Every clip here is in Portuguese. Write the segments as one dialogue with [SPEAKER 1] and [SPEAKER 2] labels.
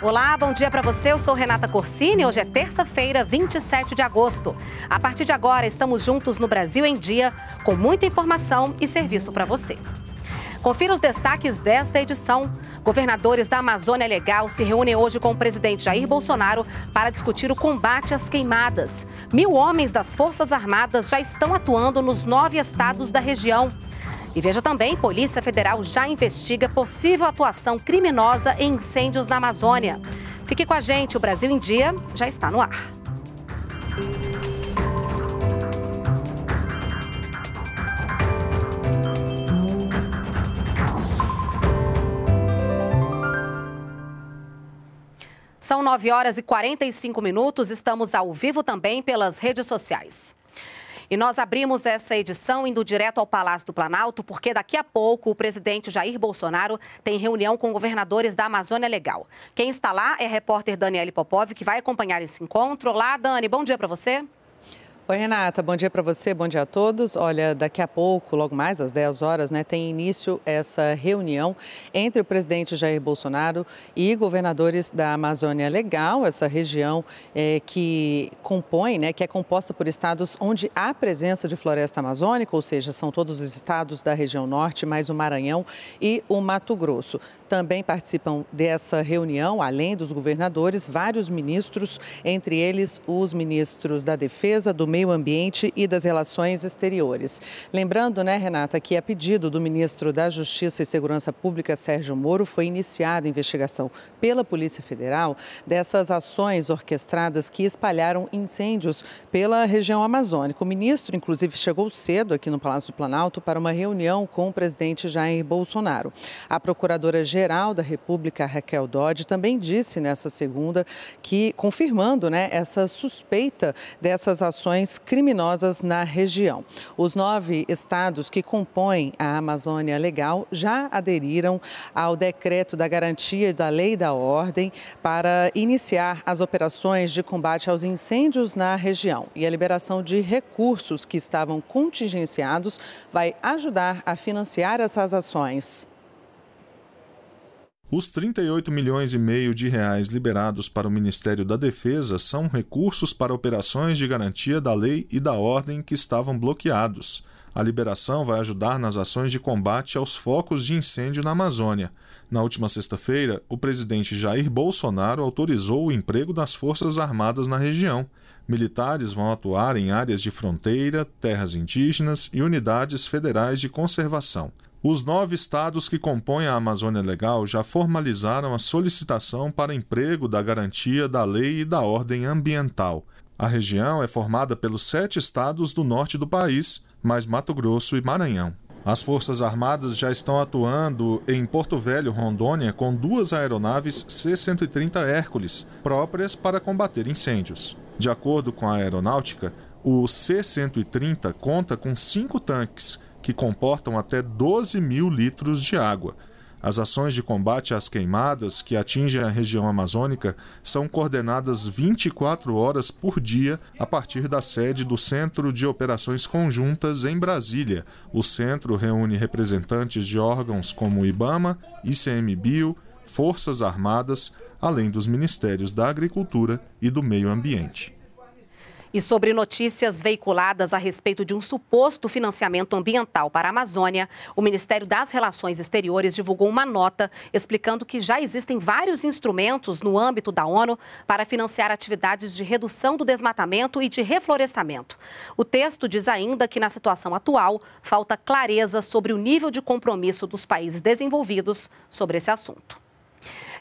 [SPEAKER 1] Olá, bom dia para você. Eu sou Renata Corsini. Hoje é terça-feira, 27 de agosto. A partir de agora, estamos juntos no Brasil em Dia, com muita informação e serviço para você. Confira os destaques desta edição. Governadores da Amazônia Legal se reúnem hoje com o presidente Jair Bolsonaro para discutir o combate às queimadas. Mil homens das Forças Armadas já estão atuando nos nove estados da região. E veja também, Polícia Federal já investiga possível atuação criminosa em incêndios na Amazônia. Fique com a gente, o Brasil em Dia já está no ar. São 9 horas e 45 minutos. Estamos ao vivo também pelas redes sociais. E nós abrimos essa edição indo direto ao Palácio do Planalto, porque daqui a pouco o presidente Jair Bolsonaro tem reunião com governadores da Amazônia Legal. Quem está lá é a repórter Daniele Popov, que vai acompanhar esse encontro. Olá, Dani, bom dia para você.
[SPEAKER 2] Oi, Renata, bom dia para você, bom dia a todos. Olha, daqui a pouco, logo mais às 10 horas, né, tem início essa reunião entre o presidente Jair Bolsonaro e governadores da Amazônia Legal, essa região é, que compõe, né, que é composta por estados onde há presença de floresta amazônica, ou seja, são todos os estados da região norte, mais o Maranhão e o Mato Grosso. Também participam dessa reunião, além dos governadores, vários ministros, entre eles os ministros da Defesa, do Meio Meio Ambiente e das Relações Exteriores. Lembrando, né, Renata, que a pedido do ministro da Justiça e Segurança Pública, Sérgio Moro, foi iniciada a investigação pela Polícia Federal dessas ações orquestradas que espalharam incêndios pela região amazônica. O ministro, inclusive, chegou cedo aqui no Palácio do Planalto para uma reunião com o presidente Jair Bolsonaro. A procuradora-geral da República, Raquel Dodge, também disse nessa segunda que, confirmando né, essa suspeita dessas ações organizações criminosas na região. Os nove estados que compõem a Amazônia Legal já aderiram ao decreto da garantia da lei da ordem para iniciar as operações de combate aos incêndios na região. E a liberação de recursos que estavam contingenciados vai ajudar a financiar essas ações.
[SPEAKER 3] Os 38 milhões e meio de reais liberados para o Ministério da Defesa são recursos para operações de garantia da lei e da ordem que estavam bloqueados. A liberação vai ajudar nas ações de combate aos focos de incêndio na Amazônia. Na última sexta-feira, o presidente Jair Bolsonaro autorizou o emprego das Forças Armadas na região. Militares vão atuar em áreas de fronteira, terras indígenas e unidades federais de conservação. Os nove estados que compõem a Amazônia Legal já formalizaram a solicitação para emprego da garantia da lei e da ordem ambiental. A região é formada pelos sete estados do norte do país, mais Mato Grosso e Maranhão. As Forças Armadas já estão atuando em Porto Velho, Rondônia, com duas aeronaves C-130 Hércules, próprias para combater incêndios. De acordo com a aeronáutica, o C-130 conta com cinco tanques que comportam até 12 mil litros de água. As ações de combate às queimadas que atingem a região amazônica são coordenadas 24 horas por dia a partir da sede do Centro de Operações Conjuntas em Brasília. O centro reúne representantes de órgãos como IBAMA, ICMBio, Forças Armadas, além dos Ministérios da Agricultura e do Meio Ambiente.
[SPEAKER 1] E sobre notícias veiculadas a respeito de um suposto financiamento ambiental para a Amazônia, o Ministério das Relações Exteriores divulgou uma nota explicando que já existem vários instrumentos no âmbito da ONU para financiar atividades de redução do desmatamento e de reflorestamento. O texto diz ainda que, na situação atual, falta clareza sobre o nível de compromisso dos países desenvolvidos sobre esse assunto.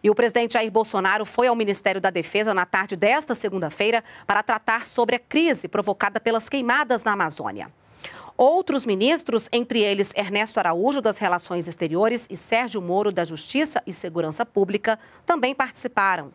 [SPEAKER 1] E o presidente Jair Bolsonaro foi ao Ministério da Defesa na tarde desta segunda-feira para tratar sobre a crise provocada pelas queimadas na Amazônia. Outros ministros, entre eles Ernesto Araújo, das Relações Exteriores, e Sérgio Moro, da Justiça e Segurança Pública, também participaram.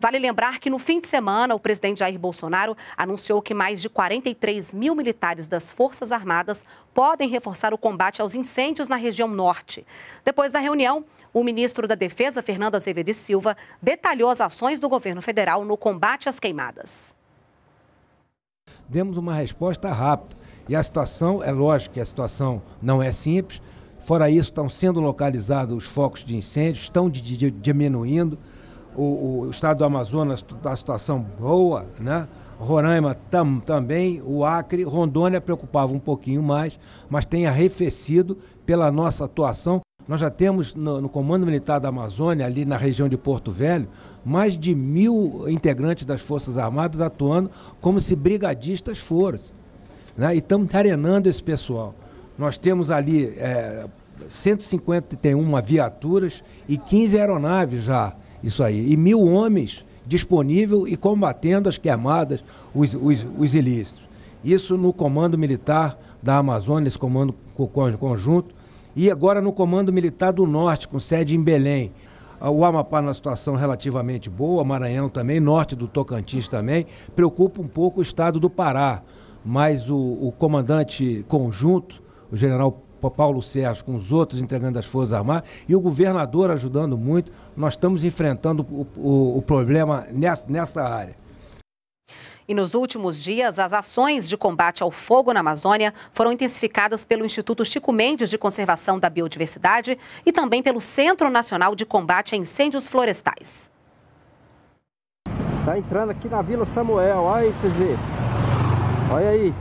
[SPEAKER 1] Vale lembrar que no fim de semana, o presidente Jair Bolsonaro anunciou que mais de 43 mil militares das Forças Armadas podem reforçar o combate aos incêndios na região norte. Depois da reunião, o ministro da Defesa, Fernando Azevedo e Silva, detalhou as ações do governo federal no combate às queimadas.
[SPEAKER 4] Demos uma resposta rápida e a situação, é lógico que a situação não é simples, fora isso, estão sendo localizados os focos de incêndio, estão de, de, diminuindo. O, o, estado do Amazonas está situação boa, né? Roraima tam, também, o Acre, Rondônia preocupava um pouquinho mais, mas tem arrefecido pela nossa atuação. Nós já temos no, no, Comando Militar da Amazônia, ali na região de Porto Velho, mais de mil integrantes das Forças Armadas atuando como se brigadistas fossem. Né? E estamos treinando esse pessoal. Nós temos ali é, 151 viaturas e 15 aeronaves já, isso aí, e mil homens disponível e combatendo as queimadas, os, os, os ilícitos. Isso no Comando Militar da Amazônia, esse comando conjunto, e agora no Comando Militar do Norte, com sede em Belém. Ah, o Amapá na situação relativamente boa, Maranhão também, norte do Tocantins também, preocupa um pouco o estado do Pará mas o, o comandante conjunto, o general Paulo Sérgio, com os outros entregando as Forças Armadas, e o governador ajudando muito. Nós estamos enfrentando o, o, o problema nessa, nessa área.
[SPEAKER 1] E nos últimos dias, as ações de combate ao fogo na Amazônia foram intensificadas pelo Instituto Chico Mendes de Conservação da Biodiversidade e também pelo Centro Nacional de Combate a Incêndios Florestais.
[SPEAKER 4] Está entrando aqui na Vila Samuel, olha aí vocês verem. Olha aí.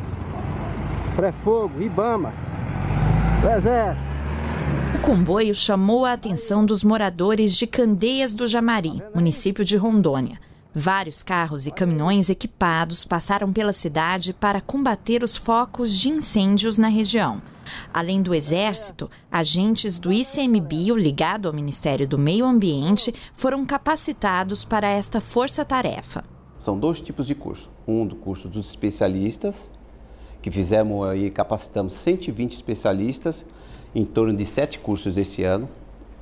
[SPEAKER 5] Pré-fogo, Ibama, Do Exército. O comboio chamou a atenção dos moradores de Candeias do Jamari, município de Rondônia. Vários carros e caminhões equipados passaram pela cidade para combater os focos de incêndios na região. Além do Exército, agentes do ICMBio, ligado ao Ministério do Meio Ambiente, foram capacitados para esta força-tarefa.
[SPEAKER 6] São dois tipos de curso. Um do curso dos especialistas, que fizemos aí, capacitamos 120 especialistas, em torno de sete cursos esse ano,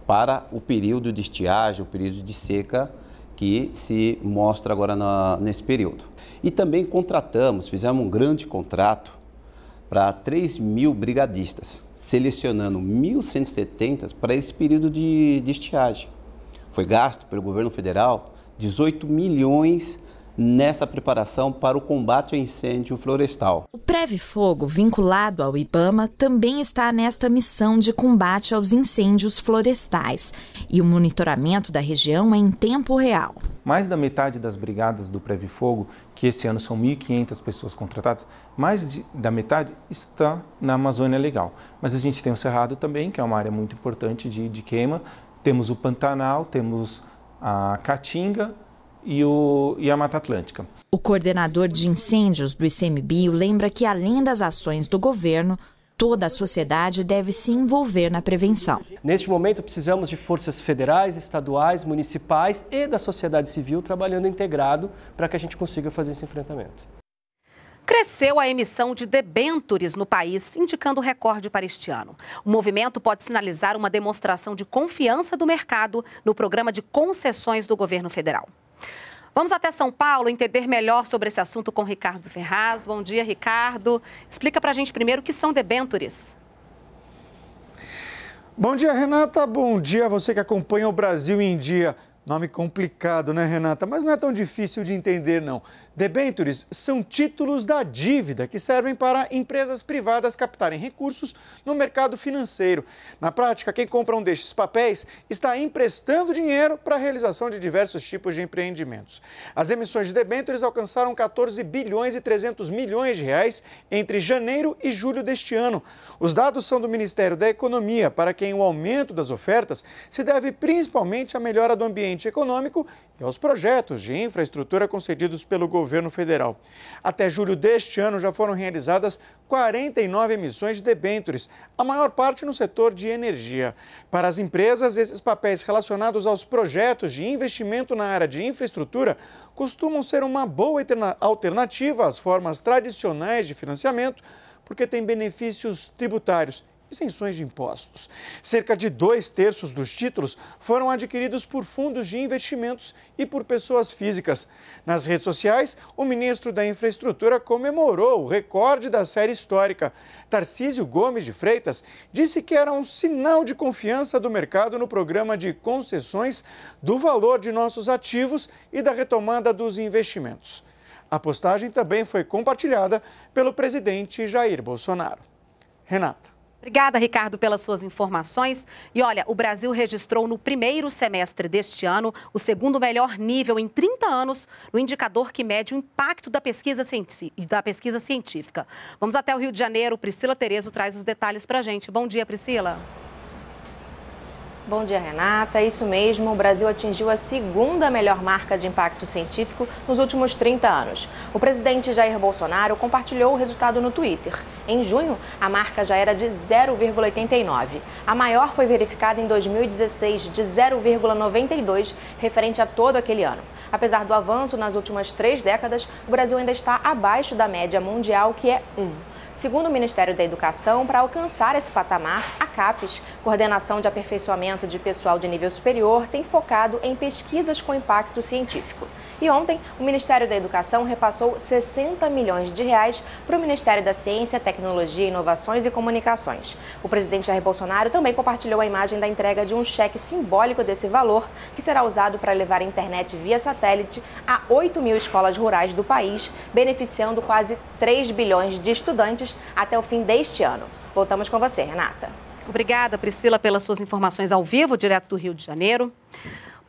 [SPEAKER 6] para o período de estiagem, o período de seca que se mostra agora na, nesse período. E também contratamos, fizemos um grande contrato para 3 mil brigadistas, selecionando 1.170 para esse período de, de estiagem. Foi gasto pelo governo federal 18 milhões nessa preparação para o combate ao incêndio florestal. O
[SPEAKER 5] Preve Fogo, vinculado ao IBAMA, também está nesta missão de combate aos incêndios florestais e o monitoramento da região é em tempo real.
[SPEAKER 4] Mais da metade das brigadas do Preve Fogo, que esse ano são 1.500 pessoas contratadas, mais de, da metade está na Amazônia Legal. Mas a gente tem o Cerrado também, que é uma área muito importante de, de queima, temos o Pantanal, temos a Caatinga e, o, e a Mata Atlântica.
[SPEAKER 5] O coordenador de incêndios do ICMBio lembra que, além das ações do governo, toda a sociedade deve se envolver na prevenção.
[SPEAKER 7] Neste momento, precisamos de forças federais, estaduais, municipais e da sociedade civil trabalhando integrado para que a gente consiga fazer esse enfrentamento. Cresceu
[SPEAKER 1] a emissão de debêntures no país, indicando recorde para este ano. O movimento pode sinalizar uma demonstração de confiança do mercado no programa de concessões do governo federal. Vamos até São Paulo entender melhor sobre esse assunto com Ricardo Ferraz. Bom dia, Ricardo. Explica para a gente primeiro o que são debêntures.
[SPEAKER 7] Bom dia, Renata. Bom dia a você que acompanha o Brasil em Dia. Nome complicado, né, Renata? Mas não é tão difícil de entender, não. Debentures são títulos da dívida que servem para empresas privadas captarem recursos no mercado financeiro. Na prática, quem compra um destes papéis está emprestando dinheiro para a realização de diversos tipos de empreendimentos. As emissões de debentures alcançaram 14 bilhões e 300 milhões de reais entre janeiro e julho deste ano. Os dados são do Ministério da Economia, para quem o aumento das ofertas se deve principalmente à melhora do ambiente ambiente econômico e aos projetos de infraestrutura concedidos pelo governo federal. Até julho deste ano já foram realizadas 49 emissões de debêntures, a maior parte no setor de energia. Para as empresas, esses papéis relacionados aos projetos de investimento na área de infraestrutura costumam ser uma boa alternativa às formas tradicionais de financiamento, porque têm benefícios tributários isenções de impostos. Cerca de dois terços dos títulos foram adquiridos por fundos de investimentos e por pessoas físicas. Nas redes sociais, o ministro da Infraestrutura comemorou o recorde da série histórica. Tarcísio Gomes de Freitas disse que era um sinal de confiança do mercado no programa de concessões do valor de nossos ativos e da retomada dos investimentos. A postagem também foi compartilhada pelo presidente Jair Bolsonaro. Renata.
[SPEAKER 1] Obrigada, Ricardo, pelas suas informações. E olha, o Brasil registrou no primeiro semestre deste ano o segundo melhor nível em 30 anos no indicador que mede o impacto da pesquisa, da pesquisa científica. Vamos até o Rio de Janeiro. Priscila Terezo traz os detalhes para a gente. Bom dia, Priscila.
[SPEAKER 5] Bom dia, Renata. É isso mesmo, o Brasil atingiu a segunda melhor marca de impacto científico nos últimos 30 anos. O presidente Jair Bolsonaro compartilhou o resultado no Twitter. Em junho, a marca já era de 0,89. A maior foi verificada em 2016, de 0,92, referente a todo aquele ano. Apesar do avanço nas últimas três décadas, o Brasil ainda está abaixo da média mundial, que é 1. Segundo o Ministério da Educação, para alcançar esse patamar, a CAPES, Coordenação de Aperfeiçoamento de Pessoal de Nível Superior, tem focado em pesquisas com impacto científico. E ontem, o Ministério da Educação repassou 60 milhões de reais para o Ministério da Ciência, Tecnologia, Inovações e Comunicações. O presidente Jair Bolsonaro também compartilhou a imagem da entrega de um cheque simbólico desse valor, que será usado para levar a internet via satélite a 8 mil escolas rurais do país, beneficiando quase 3 bilhões de estudantes até o fim deste ano. Voltamos com você, Renata.
[SPEAKER 1] Obrigada, Priscila, pelas suas informações ao vivo, direto do Rio de Janeiro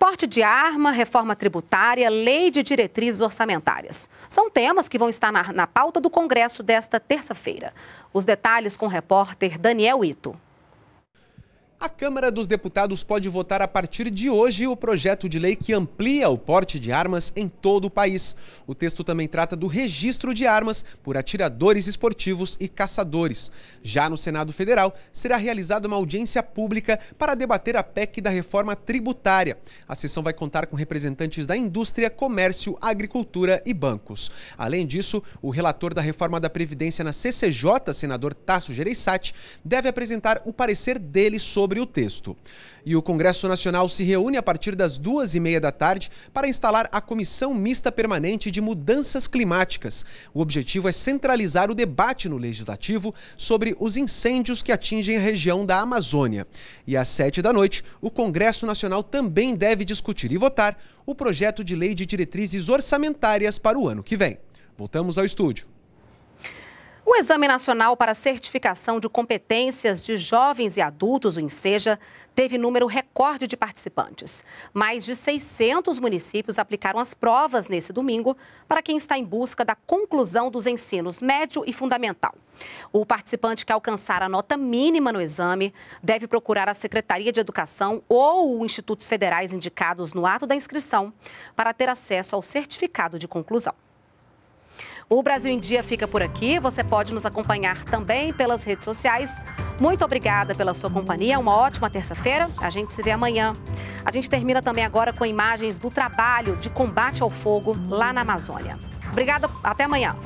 [SPEAKER 1] porte de arma, reforma tributária, lei de diretrizes orçamentárias. São temas que vão estar na, na pauta do Congresso desta terça-feira. Os detalhes com o repórter Daniel Ito.
[SPEAKER 6] A Câmara dos Deputados pode votar a partir de hoje o projeto de lei que amplia o porte de armas em todo o país. O texto também trata do registro de armas por atiradores esportivos e caçadores. Já no Senado Federal, será realizada uma audiência pública para debater a PEC da reforma tributária. A sessão vai contar com representantes da indústria, comércio, agricultura e bancos. Além disso, o relator da reforma da Previdência na CCJ, senador Tasso Gereissati, deve apresentar o parecer dele sobre sobre o texto. E o Congresso Nacional se reúne a partir das duas e meia da tarde para instalar a Comissão Mista Permanente de Mudanças Climáticas. O objetivo é centralizar o debate no Legislativo sobre os incêndios que atingem a região da Amazônia. E às sete da noite, o Congresso Nacional também deve discutir e votar o projeto de lei de diretrizes orçamentárias para o ano que vem. Voltamos ao estúdio.
[SPEAKER 1] O Exame Nacional para Certificação de Competências de Jovens e Adultos, o INSEJA, teve número recorde de participantes. Mais de 600 municípios aplicaram as provas nesse domingo para quem está em busca da conclusão dos ensinos médio e fundamental. O participante que alcançar a nota mínima no exame deve procurar a Secretaria de Educação ou os institutos federais indicados no ato da inscrição para ter acesso ao certificado de conclusão. O Brasil em Dia fica por aqui. Você pode nos acompanhar também pelas redes sociais. Muito obrigada pela sua companhia. Uma ótima terça-feira. A gente se vê amanhã. A gente termina também agora com imagens do trabalho de combate ao fogo lá na Amazônia. Obrigada. Até amanhã.